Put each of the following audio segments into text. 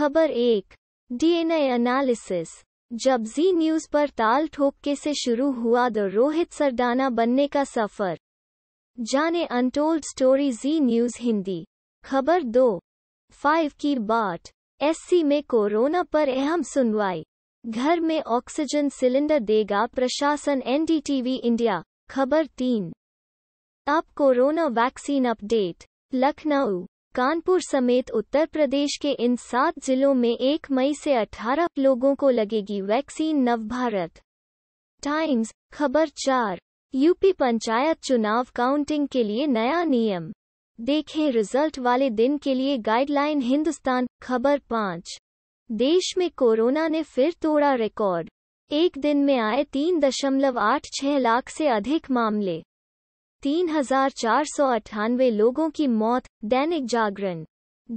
खबर एक DNA analysis जब जी न्यूज पर ताल ठोकके से शुरू हुआ द रोहित सरदाना बनने का सफर जाने अनटोल्ड स्टोरी जी न्यूज हिंदी खबर दो फाइव की बाट एससी में कोरोना पर अहम सुनवाई घर में ऑक्सीजन सिलेंडर देगा प्रशासन एनडीटीवी इंडिया खबर तीन अब corona vaccine update Lucknow Kanpur समेत उत्तर प्रदेश के इन सात जिलों में 1 मई से 18 लोगों को लगेगी वैक्सीन नवभारत टाइम्स खबर चार यूपी पंचायत चुनाव काउंटिंग के लिए नया नियम देखें रिजल्ट वाले दिन के लिए गाइडलाइन हिंदुस्तान खबर पाँच देश में कोरोना ने फिर तोड़ा रिकॉर्ड एक दिन में आए तीन दशमलव आठ छह लाख से अधिक मामले तीन हजार चार सौ लोगों की मौत दैनिक जागरण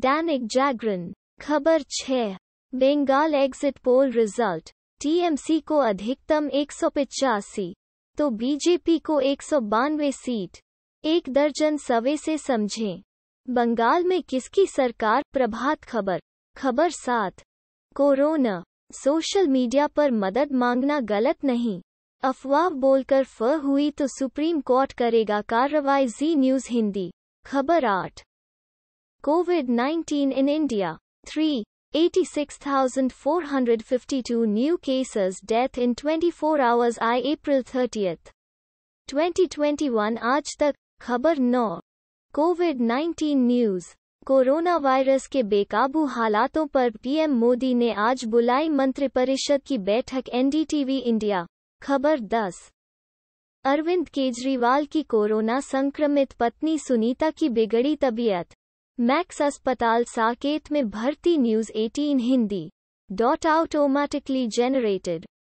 दैनिक जागरण खबर छह Bengal exit poll result TMC को अधिकतम एक सौ पिचासी तो बीजेपी को एक सौ बानवे सीट एक दर्जन सवे से समझें बंगाल में किसकी सरकार प्रभात खबर खबर सात कोरोना सोशल मीडिया पर मदद मांगना गलत नहीं अफवाह बोलकर फ हुई तो सुप्रीम कोर्ट करेगा कार्रवाई जी न्यूज हिंदी खबर आठ covid 19 in India three eighty six thousand four hundred fifty two new cases death in twenty four hours I April I twenty twenty one Aaj Tak खबर नौ कोविड 19 न्यूज कोरोना वायरस के बेकाबू हालातों पर पीएम मोदी ने आज बुलाई मंत्रिपरिषद की बैठक एनडीटीवी इंडिया खबर 10 अरविंद केजरीवाल की कोरोना संक्रमित पत्नी सुनीता की बिगड़ी तबीयत मैक्स अस्पताल साकेत में भर्ती news 18 Hindi dot automatically generated